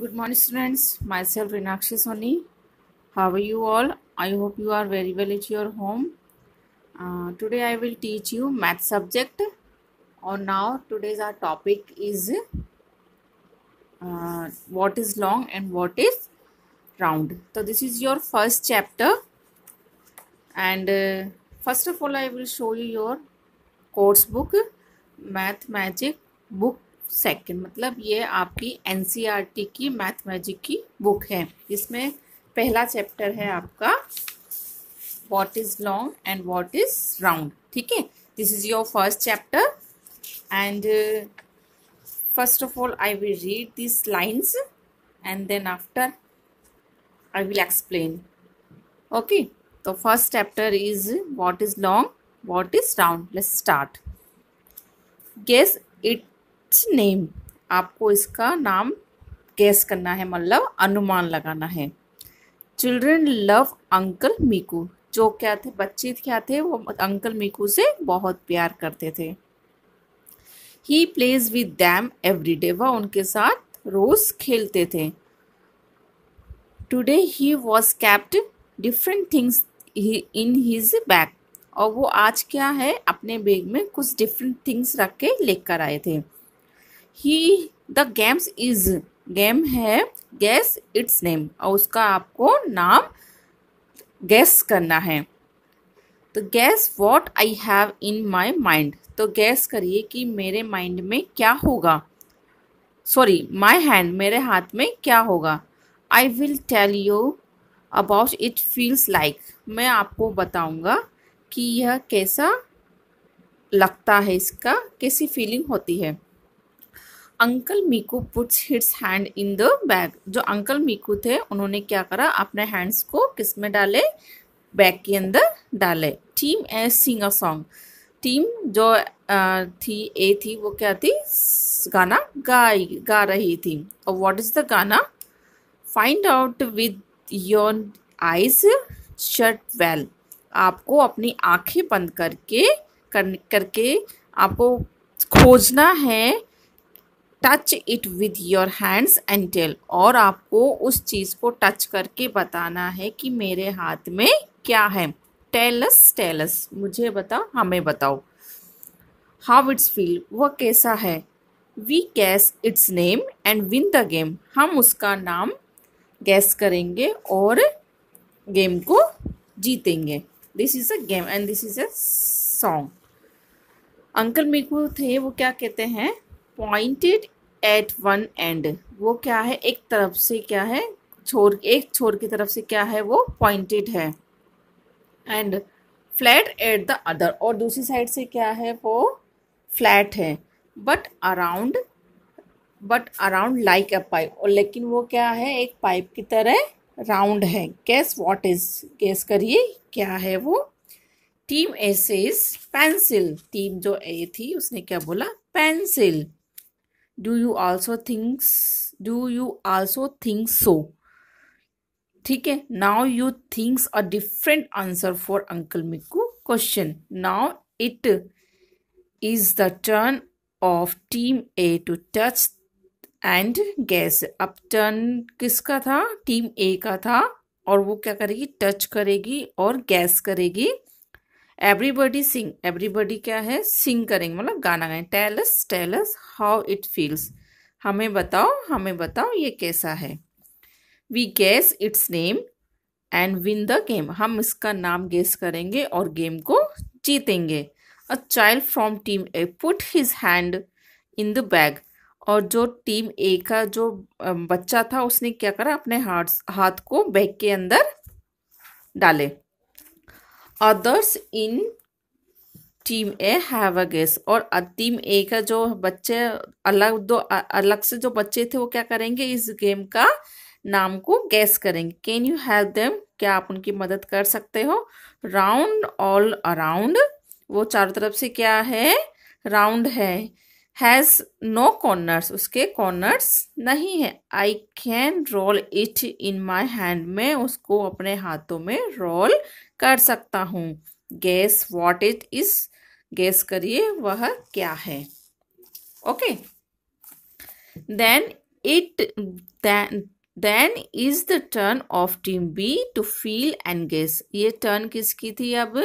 Good morning students, myself Rinakshi Soni. How are you all? I hope you are very well at your home. Uh, today I will teach you math subject or now today's our topic is uh, what is long and what is round. So this is your first chapter and uh, first of all I will show you your course book math magic book second मतलब ये आपकी NCERT e की mathematic की book है इसमें पहला chapter है आपका what is long and what is round ठीक है this is your first chapter and first of all I will read this lines and then after I will explain okay तो first chapter is what is long what is round let start guess it it's name आपको इसका नाम guess करना है मतलब अनुमान लगाना है चिल्ड्रन लव अंकल मीकू जो क्या थे बच्चे क्या थे वो अंकल मीकू से बहुत प्यार करते थे he plays with them every day वह उनके साथ रोज खेलते थे today he was kept different things in his bag और वो आज क्या है अपने बैग में कुछ डिफरेंट थिंग्स रख के लेकर आए थे he the games is game है गैस इट्स नेम और उसका आपको नाम गैस करना है तो guess what I have in my mind तो गैस करिए कि मेरे माइंड में क्या होगा सॉरी माई हैंड मेरे हाथ में क्या होगा I will tell you about it feels like मैं आपको बताऊंगा कि यह कैसा लगता है इसका कैसी फीलिंग होती है uncle Miku puts his hand in the bag जो अंकल मीकू थे उन्होंने क्या करा अपने हैंड्स को किस में डाले बैग के अंदर डाले team A sing a song team जो थी ए थी वो क्या थी गाना गाई गा रही थी और व्हाट इज़ द गाना find out with your eyes shut well आपको अपनी आंखें बंद करके कर, करके आपको खोजना है touch it with your hands and tell और आपको उस चीज़ को टच करके बताना है कि मेरे हाथ में क्या है टेलस टेलस मुझे बताओ हमें बताओ हाउ इट्स फील वह कैसा है we guess its name and win the game हम उसका नाम गैस करेंगे और गेम को जीतेंगे this is a game and this is a song uncle Miku थे वो क्या कहते हैं पॉइंटेड एट वन एंड वो क्या है एक तरफ से क्या है छोर एक छोर की तरफ से क्या है वो पॉइंटेड है and flat at the other और दूसरी साइड से क्या है वो फ्लैट है but around but around like a pipe और लेकिन वो क्या है एक पाइप की तरह राउंड है गैस वॉट इज गैस करिए क्या है वो टीम एसेज पेंसिल टीम जो ए थी उसने क्या बोला pencil do you also thinks do you also think so ठीक है now you thinks a different answer for uncle Mikku question now it is the turn of team A to touch and guess अब turn किसका था team A का था और वो क्या करेगी टच करेगी और गैस करेगी एवरीबडी सिंग एवरीबडी क्या है सिंग करेंगे मतलब गाना गाएं tells tells how it feels हमें बताओ हमें बताओ ये कैसा है we guess it's name and win the game हम इसका नाम गेस करेंगे और गेम को जीतेंगे a child from team A put his hand in the bag और जो टीम ए का जो बच्चा था उसने क्या करा अपने हाथ हाथ को बैग के अंदर डाले others in team A have a guess और टीम ए का जो बच्चे अलग दो अलग से जो बच्चे थे वो क्या करेंगे इस गेम का नाम को गैस करेंगे कैन यू हैव देम क्या आप उनकी मदद कर सकते हो राउंड ऑल अराउंड वो चारों तरफ से क्या है राउंड है हैज़ नो कॉर्नर्स उसके कॉर्नर्स नहीं है I can roll it in my hand में उसको अपने हाथों में रोल कर सकता हूँ guess what it is guess करिए वह क्या है okay then it then is the turn of team B to feel and guess ये टर्न किसकी थी अब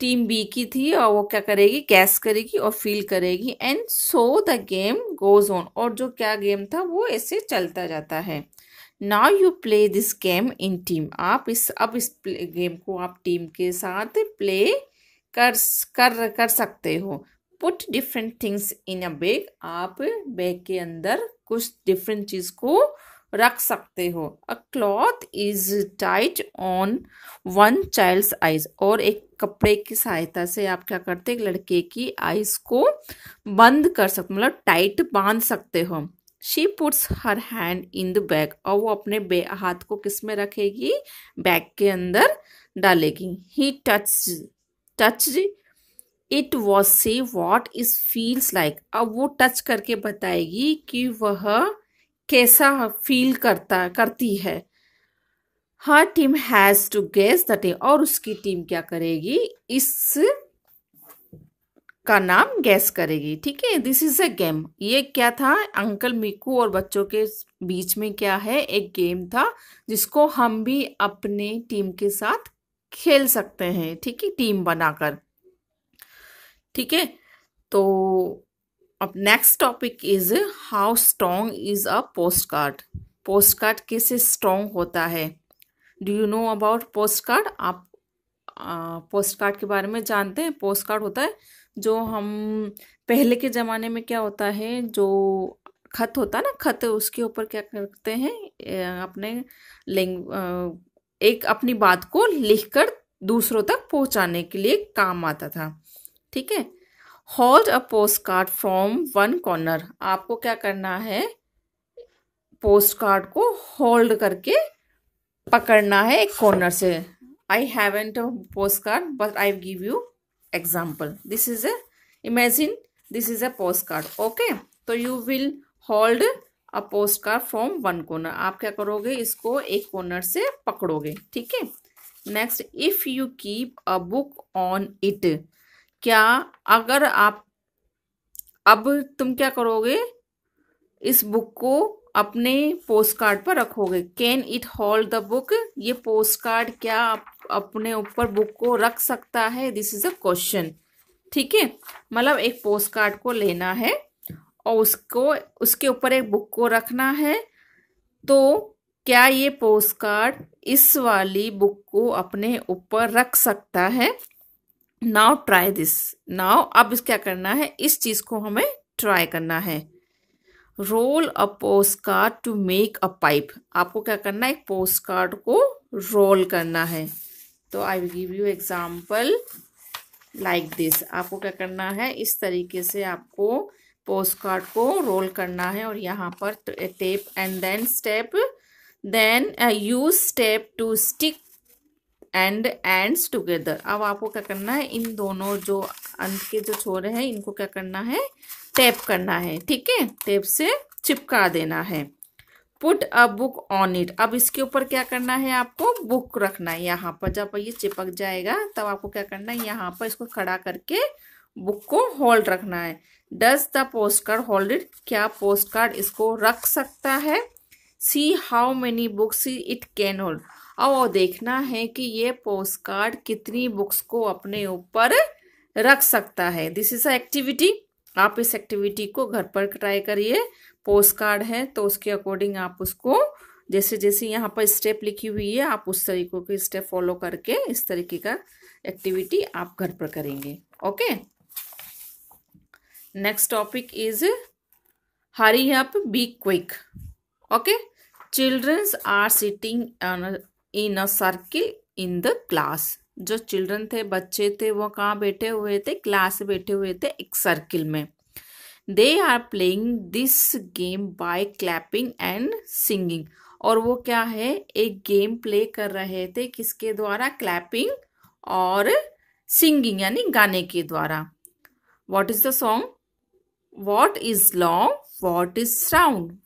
टीम बी की थी और वो क्या करेगी गैस करेगी और फील करेगी and so the game goes on और जो क्या गेम था वो ऐसे चलता जाता है now you play this game in team आप इस अब इस गेम को आप टीम के साथ प्ले कर कर कर सकते हो put different things in a bag आप बैग के अंदर कुछ डिफरेंट चीज़ को रख सकते हो a cloth is tight on one child's eyes और एक कपड़े की सहायता से आप क्या करते हैं लड़के की आइज को बंद कर सकते मतलब टाइट बांध सकते हो she puts her hand in the bag और वो अपने हाथ को किस में रखेगी बैग के अंदर डालेगी ही touch touch it was see what is feels like अब वो टच करके बताएगी कि वह कैसा फील करता करती है her team has to guess the और उसकी टीम क्या करेगी इस का नाम गैस करेगी ठीक है दिस इज़ अ गेम ये क्या था अंकल मीकू और बच्चों के बीच में क्या है एक गेम था जिसको हम भी अपने टीम के साथ खेल सकते हैं ठीक है टीम बनाकर ठीक है तो अब next topic is how strong is a postcard postcard कैसे स्ट्रोंग होता है do you know about postcard आप पोस्ट कार्ड के बारे में जानते हैं पोस्ट कार्ड होता है जो हम पहले के ज़माने में क्या होता है जो खत होता है ना खत उसके ऊपर क्या करते हैं अपने लिंग एक अपनी बात को लिखकर दूसरों तक पहुंचाने के लिए काम आता था ठीक है hold a postcard from one corner आपको क्या करना है पोस्ट कार्ड को होल्ड करके पकड़ना है एक कॉर्नर से I haven't a postcard but I give you example. This is a, imagine this is a postcard. Okay. so you will hold a postcard from one corner. aap kya karoge isko ek corner se pakdoge theek hai next if you keep a book on it kya agar aap ab tum kya karoge is book ko अपने postcard पर रखोगे can it hold the book ये postcard क्या अपने ऊपर book को रख सकता है दिस इज अ क्वेश्चन ठीक है मतलब एक पोस्ट कार्ड को लेना है और उसको उसके ऊपर एक बुक को रखना है तो क्या ये पोस्ट कार्ड इस वाली बुक को अपने ऊपर रख सकता है नाउ ट्राई दिस नाउ अब क्या करना है इस चीज को हमें ट्राई करना है roll a postcard to make a pipe आपको क्या करना है एक पोस्ट कार्ड को रोल करना है तो I will give you example like this आपको क्या करना है इस तरीके से आपको पोस्ट कार्ड को रोल करना है और यहाँ पर tape and then step then use step to stick and ends together अब आपको क्या करना है इन दोनों जो अंत के जो छोरे हैं इनको क्या करना है टेप करना है ठीक है टेप से चिपका देना है put a book on it अब इसके ऊपर क्या करना है आपको बुक रखना है यहाँ पर जब ये चिपक जाएगा तब आपको क्या करना है यहाँ पर इसको खड़ा करके बुक को होल्ड रखना है does the postcard hold it क्या पोस्ट कार्ड इसको रख सकता है see how many books it can hold और देखना है कि ये पोस्ट कार्ड कितनी बुक्स को अपने ऊपर रख सकता है दिस इज एक्टिविटी आप इस एक्टिविटी को घर पर ट्राई करिए पोस्ट कार्ड है तो उसके अकॉर्डिंग आप उसको जैसे जैसे यहाँ पर स्टेप लिखी हुई है आप उस तरीकों के स्टेप फॉलो करके इस तरीके का एक्टिविटी आप घर पर करेंगे okay next topic is hurry up be quick okay childrens are sitting in a circle in the class जो चिल्ड्रन थे बच्चे थे वो कहाँ बैठे हुए थे क्लास बैठे हुए थे एक सर्किल में they are playing this game by clapping and singing और वो क्या है एक गेम प्ले कर रहे थे किसके द्वारा क्लैपिंग और सिंगिंग यानी गाने के द्वारा what is the song what is long what is round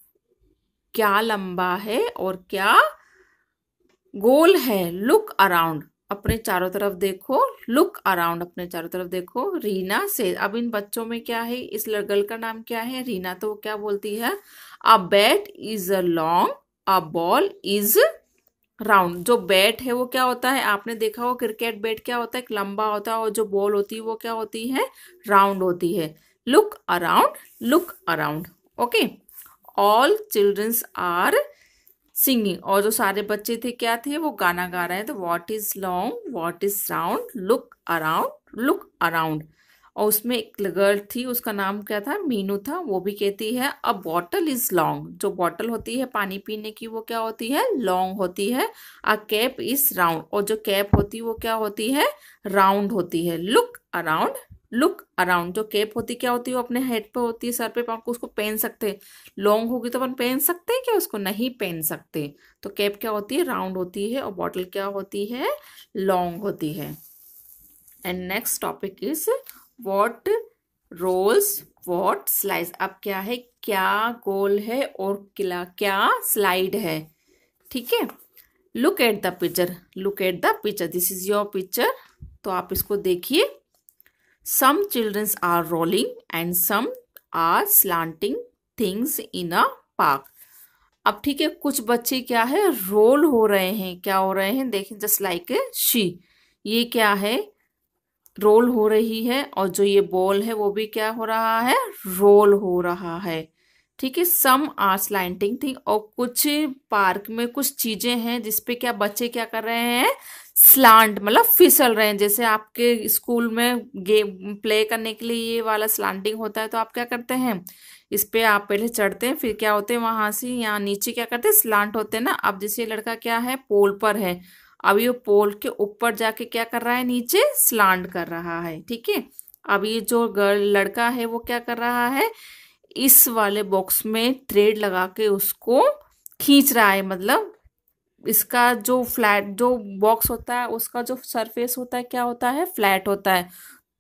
क्या लंबा है और क्या गोल है लुक अराउंड अपने चारों तरफ देखो लुक अराउंड अपने चारों तरफ देखो रीना से अब इन बच्चों में क्या है इस गर्ल का नाम क्या है रीना तो क्या बोलती है a bat is a long a ball is round जो बैट है वो क्या होता है आपने देखा हो क्रिकेट बैट क्या होता है एक लंबा होता है और जो बॉल होती है वो क्या होती है राउंड होती है look around look around okay all childrens are singing और जो सारे बच्चे थे क्या थे वो गाना गा रहे हैं तो what is long what is round look around look around और उसमें एक गर्ल थी उसका नाम क्या था मीनू था वो भी कहती है अ बॉटल इज लॉन्ग जो बॉटल होती है पानी पीने की वो क्या होती है लॉन्ग होती है अ कैप इज राउंड और जो कैप होती है वो क्या होती है राउंड होती है लुक अराउंड लुक अराउंड जो कैप होती क्या होती है अपने हेड पे होती है सर पे आपको उसको पहन सकते हैं लॉन्ग होगी तो अपन पहन सकते हैं क्या उसको नहीं पहन सकते तो कैप क्या होती है राउंड होती है और बॉटल क्या होती है लॉन्ग होती है and next topic is what rolls what slides अब क्या है क्या गोल है और किला क्या स्लाइड है ठीक है look at the picture look at the picture this is your picture तो आप इसको देखिए Some children are rolling and some are slanting things in a park. अब ठीक है कुछ बच्चे क्या है रोल हो रहे हैं क्या हो रहे हैं देखें जस्ट लाइक ए शी ये क्या है रोल हो रही है और जो ये बॉल है वो भी क्या हो रहा है रोल हो रहा है ठीक है सम आर स्लाइंटिंग थिंग और कुछ पार्क में कुछ चीज़ें हैं जिसपे क्या बच्चे क्या कर रहे हैं स्लांट मतलब फिसल रहे हैं जैसे आपके स्कूल में गेम प्ले करने के लिए ये वाला स्लांटिंग होता है तो आप क्या करते हैं इस पर आप पहले चढ़ते हैं फिर क्या होते हैं वहां से यहाँ नीचे क्या करते हैं स्लांट होते हैं ना अब जैसे ये लड़का क्या है पोल पर है अब ये पोल के ऊपर जाके क्या कर रहा है नीचे स्लांट कर रहा है ठीक है अब ये जो गर्ल लड़का है वो क्या कर रहा है इस वाले बॉक्स में थ्रेड लगा के उसको खींच रहा है मतलब इसका जो फ्लैट जो बॉक्स होता है उसका जो सरफेस होता है क्या होता है फ्लैट होता है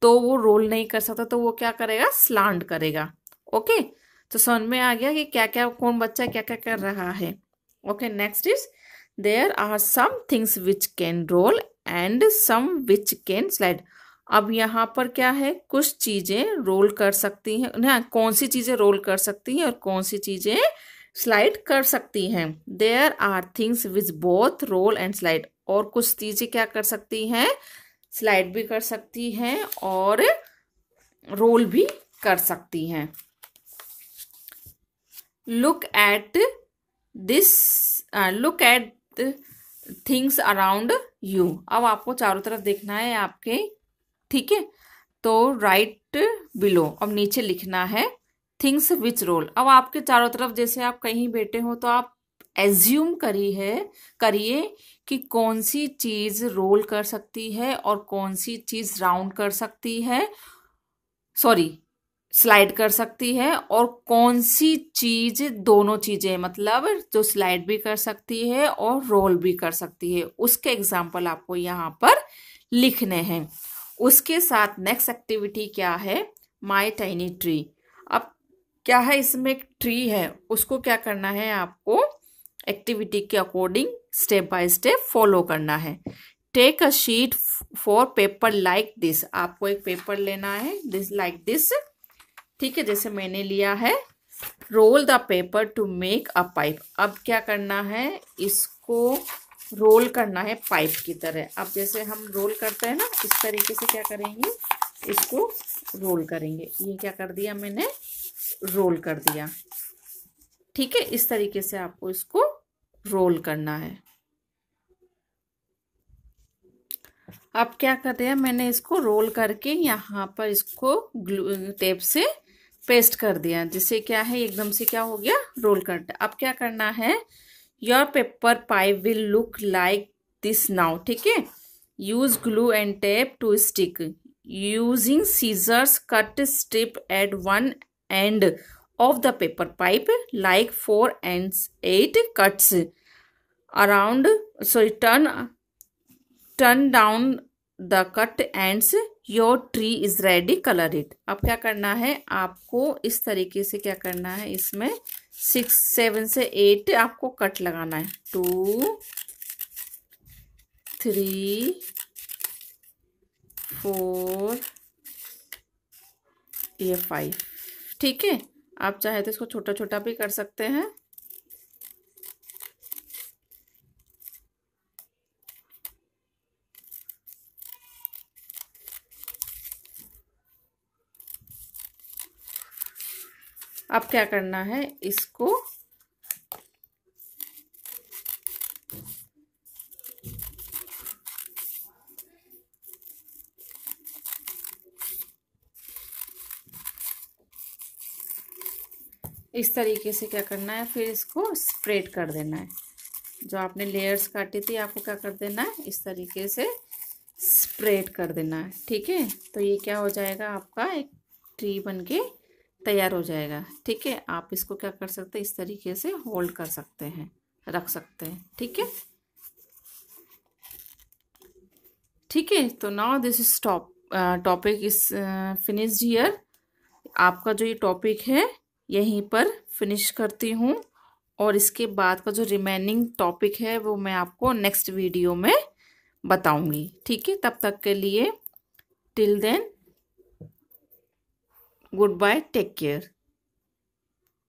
तो वो रोल नहीं कर सकता तो वो क्या करेगा स्लांट करेगा ओके तो समझ में आ गया कि क्या क्या कौन बच्चा क्या क्या कर रहा है okay next is there are some things which can roll and some which can slide अब यहाँ पर क्या है कुछ चीज़ें रोल कर सकती हैं ना कौन सी चीज़ें रोल कर सकती हैं और कौन सी चीज़ें स्लाइड कर सकती हैं there are things which both roll and slide और कुछ चीज़ें क्या कर सकती हैं स्लाइड भी कर सकती हैं और रोल भी कर सकती हैं look at this look at things around you अब आपको चारों तरफ देखना है आपके ठीक है तो राइट right बिलो अब नीचे लिखना है थिंग्स विच रोल अब आपके चारों तरफ जैसे आप कहीं बैठे हो तो आप एज्यूम करी है करिए कि कौन सी चीज़ रोल कर सकती है और कौन सी चीज़ राउंड कर सकती है सॉरी स्लाइड कर सकती है और कौन सी चीज़ दोनों चीज़ें मतलब जो स्लाइड भी कर सकती है और रोल भी कर सकती है उसके एग्जाम्पल आपको यहाँ पर लिखने हैं उसके साथ नेक्स्ट एक्टिविटी क्या है माई टाइनी ट्री क्या है इसमें एक ट्री है उसको क्या करना है आपको एक्टिविटी के according step by step follow करना है take a sheet for paper like this आपको एक पेपर लेना है दिस लाइक दिस ठीक है जैसे मैंने लिया है roll the paper to make a pipe अब क्या करना है इसको रोल करना है पाइप की तरह अब जैसे हम रोल करते हैं ना इस तरीके से क्या करेंगे इसको रोल करेंगे ये क्या कर दिया मैंने रोल कर दिया ठीक है इस तरीके से आपको इसको रोल करना है अब क्या कर दिया मैंने इसको रोल करके यहाँ पर इसको ग्लू टेप से पेस्ट कर दिया जिससे क्या है एकदम से क्या हो गया रोल कर अब क्या करना है your paper pipe will look like this now ठीक है use glue and tape to stick using scissors cut strip at one end of the paper pipe like four and eight cuts around sorry turn turn down the cut and your tree is ready colour it अब क्या करना है आपको इस तरीके से क्या करना है इसमें सिक्स सेवन से एट आपको कट लगाना है टू थ्री फोर ये फाइव ठीक है आप चाहे तो इसको छोटा छोटा भी कर सकते हैं अब क्या करना है इसको इस तरीके से क्या करना है फिर इसको स्प्रेड कर देना है जो आपने लेयर्स काटी थी आपको क्या कर देना है इस तरीके से स्प्रेड कर देना है ठीक है तो ये क्या हो जाएगा आपका एक ट्री बन के तैयार हो जाएगा ठीक है आप इसको क्या कर सकते हैं इस तरीके से होल्ड कर सकते हैं रख सकते हैं ठीक है ठीक है तो now this is top topic is finished here आपका जो ये टॉपिक है यहीं पर फिनिश करती हूँ और इसके बाद का जो रिमेनिंग टॉपिक है वो मैं आपको नेक्स्ट वीडियो में बताऊंगी ठीक है तब तक के लिए till then goodbye take care